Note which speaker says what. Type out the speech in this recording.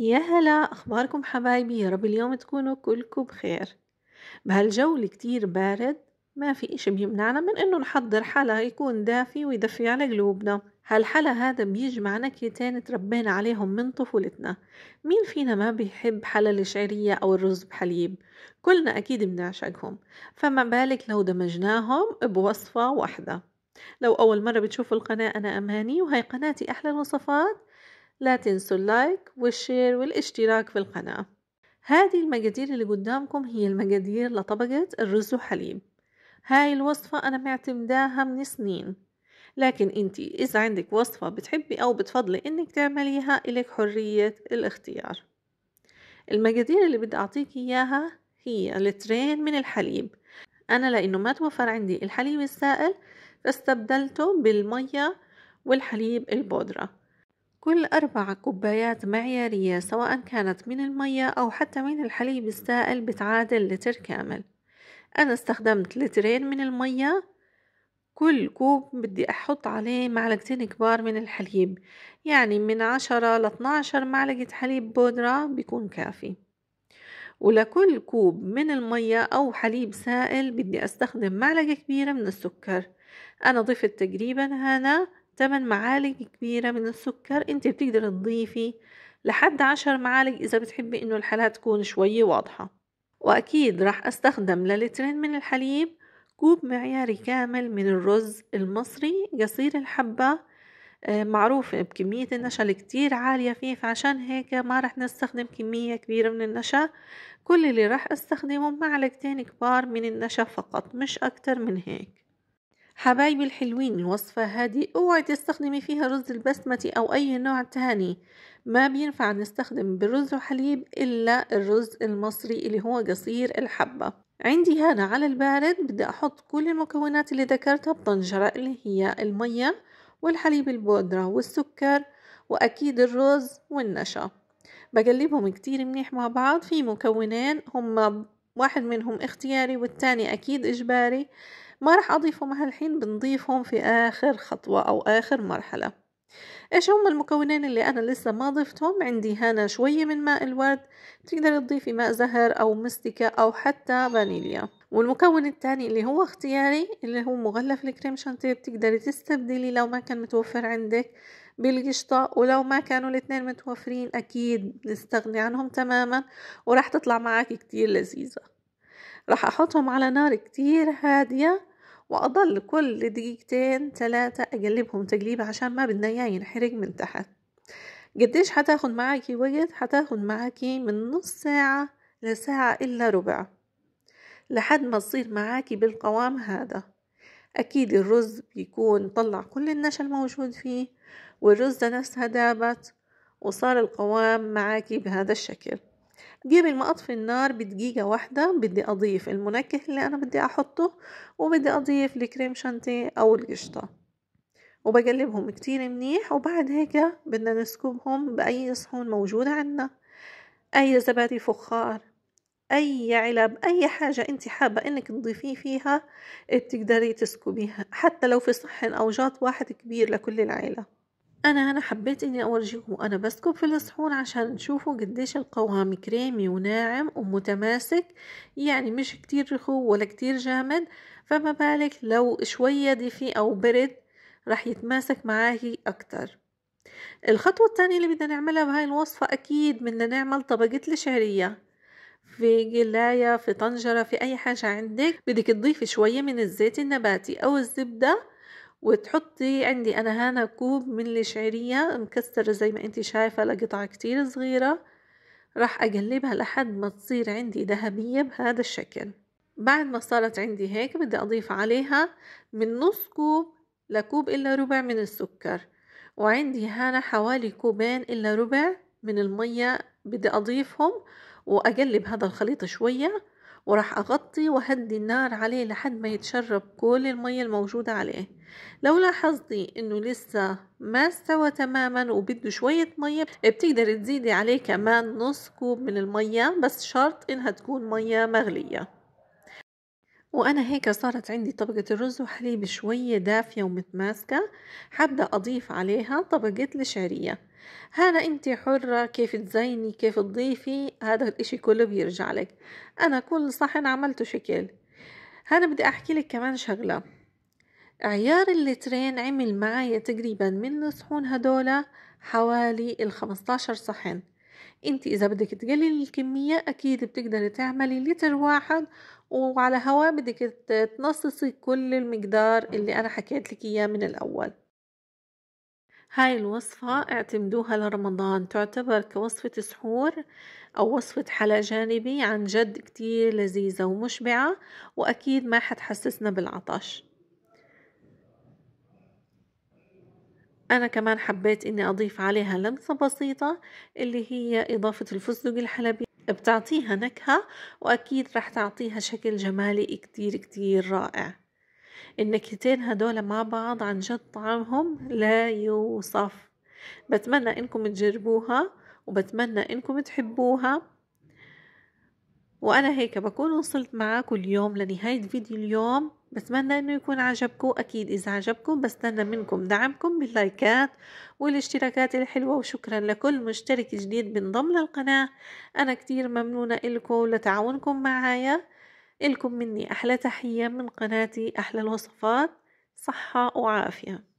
Speaker 1: يا هلا أخباركم حبايبي يا رب اليوم تكونوا كلكم بخير بهالجو اللي كتير بارد ما في إشي بيمنعنا من إنه نحضر حلا يكون دافي ويدفي على قلوبنا هالحلا هذا بيجمع نكهتين تربينا عليهم من طفولتنا مين فينا ما بيحب حلا الشعرية أو الرز بحليب كلنا أكيد بنعشقهم فما بالك لو دمجناهم بوصفة واحدة لو أول مرة بتشوفوا القناة أنا أماني وهي قناتي أحلى الوصفات لا تنسوا اللايك والشير والاشتراك في القناة هذه المقادير اللي قدامكم هي المقادير لطبقة الرز وحليب هاي الوصفة أنا معتمداها من سنين لكن انتي إذا عندك وصفة بتحبي أو بتفضلي إنك تعمليها إلك حرية الاختيار المقادير اللي بدي أعطيك إياها هي لترين من الحليب أنا لأنه ما توفر عندي الحليب السائل فاستبدلته بالمية والحليب البودرة كل أربع كوبايات معيارية سواء كانت من المية أو حتى من الحليب السائل بتعادل لتر كامل أنا استخدمت لترين من المية كل كوب بدي أحط عليه معلقتين كبار من الحليب يعني من عشرة لاتناشر معلقة حليب بودرة بيكون كافي ولكل كوب من المية أو حليب سائل بدي أستخدم معلقة كبيرة من السكر أنا ضفت تقريبا هنا 8 معالج كبيرة من السكر انت بتقدر تضيفي لحد 10 معالج اذا بتحبي انه الحالة تكون شوية واضحة واكيد راح استخدم للترين من الحليب كوب معياري كامل من الرز المصري قصير الحبة آه، معروف بكمية النشا الكتير عالية فيه فعشان هيك ما رح نستخدم كمية كبيرة من النشا كل اللي رح استخدمه معلقتين كبار من النشا فقط مش أكتر من هيك حبايبي الحلوين الوصفة هذه اوعي تستخدمي فيها رز البسمتي او اي نوع تاني ما بينفع نستخدم بالرز وحليب الا الرز المصري اللي هو قصير الحبة عندي هنا على البارد بدي احط كل المكونات اللي ذكرتها بطنجرة اللي هي المية والحليب البودرة والسكر واكيد الرز والنشا بقلبهم كتير منيح مع بعض في مكونين هما واحد منهم اختياري والتاني أكيد إجباري ما رح أضيفهم هالحين بنضيفهم في آخر خطوة أو آخر مرحلة إيش هم المكونين اللي أنا لسه ما ضفتهم عندي هنا شوية من ماء الورد تقدر تضيفي ماء زهر أو مستكة أو حتى فانيليا والمكون الثاني اللي هو اختياري اللي هو مغلف الكريم شانتيه بتقدري تستبدلي لو ما كان متوفر عندك بالقشطة ولو ما كانوا الاتنين متوفرين أكيد نستغني عنهم تماما وراح تطلع معك كتير لذيذة راح أحطهم على نار كتير هادية وأضل كل دقيقتين ثلاثة أقلبهم تقليبة عشان ما بدنا إياه ينحرق من تحت قديش حتاخد معاكي وقت حتاخد معاكي من نص ساعة لساعة إلا ربع لحد ما تصير معاكي بالقوام هذا أكيد الرز بيكون طلع كل النشا الموجود فيه والرز نفسها دابت وصار القوام معاكي بهذا الشكل قبل ما أطفي النار بدقيقة واحدة بدي أضيف المنكه اللي أنا بدي أحطه وبدي أضيف الكريم شانتي أو القشطة وبقلبهم كتير منيح وبعد هيك بدنا نسكبهم بأي صحون موجودة عنا أي زبادي فخار اي علب اي حاجة انت حابة انك تضيفيه فيها بتقدري تسكبيها حتى لو في صحن او جاط واحد كبير لكل العيلة انا انا حبيت اني اورجيكم وانا بسكب في الصحون عشان تشوفوا قديش القوام كريمي وناعم ومتماسك يعني مش كتير رخو ولا كتير جامد فما بالك لو شوية دفي او برد راح يتماسك معاكي اكتر الخطوة الثانية اللي بدنا نعملها بهاي الوصفة أكيد بدنا نعمل طبقة الشعرية في جلاية في طنجرة في أي حاجة عندك بدك تضيفي شوية من الزيت النباتي أو الزبدة وتحطي عندي أنا هنا كوب من الشعيرية مكسرة زي ما انت شايفة لقطع كتير صغيرة راح أقلبها لحد ما تصير عندي ذهبية بهذا الشكل بعد ما صارت عندي هيك بدي أضيف عليها من نص كوب لكوب إلا ربع من السكر وعندي هنا حوالي كوبين إلا ربع من المية بدي أضيفهم وأقلب هذا الخليط شوية وراح أغطي وهدي النار عليه لحد ما يتشرب كل المية الموجودة عليه لو لاحظتي انه لسه ما استوى تماما وبده شوية مية بتقدر تزيدي عليه كمان نص كوب من المية بس شرط انها تكون مية مغلية وأنا هيك صارت عندي طبقة الرز وحليب شوية دافية ومتماسكة حابة أضيف عليها طبقة الشعرية هذا أنت حرة كيف تزيني كيف تضيفي هذا الإشي كله بيرجع لك أنا كل صحن عملته شكل هذا بدي أحكي لك كمان شغلة عيار اللترين عمل معايا تقريبا من الصحون هدول حوالي الخمستاشر صحن انت اذا بدك تقللي الكمية اكيد بتقدري تعملي لتر واحد وعلى هوا بدك تنصصي كل المقدار اللي انا حكيت لك اياه من الاول هاي الوصفة اعتمدوها لرمضان تعتبر كوصفة سحور أو وصفة حلا جانبي عن جد كتير لذيذة ومشبعة وأكيد ما حتحسسنا بالعطش أنا كمان حبيت إني أضيف عليها لمسة بسيطة اللي هي إضافة الفستق الحلبي بتعطيها نكهة وأكيد رح تعطيها شكل جمالي كتير كتير رائع النكهتين هدول مع بعض عن جد طعمهم لا يوصف بتمنى إنكم تجربوها وبتمنى إنكم تحبوها وأنا هيك بكون وصلت معاكم اليوم لنهاية فيديو اليوم بتمنى انه يكون عجبكم اكيد اذا عجبكم بستنى منكم دعمكم باللايكات والاشتراكات الحلوة وشكرا لكل مشترك جديد بنضم للقناة انا كتير ممنونة الكم ولتعاونكم معايا الكم مني احلى تحية من قناتي احلى الوصفات صحة وعافية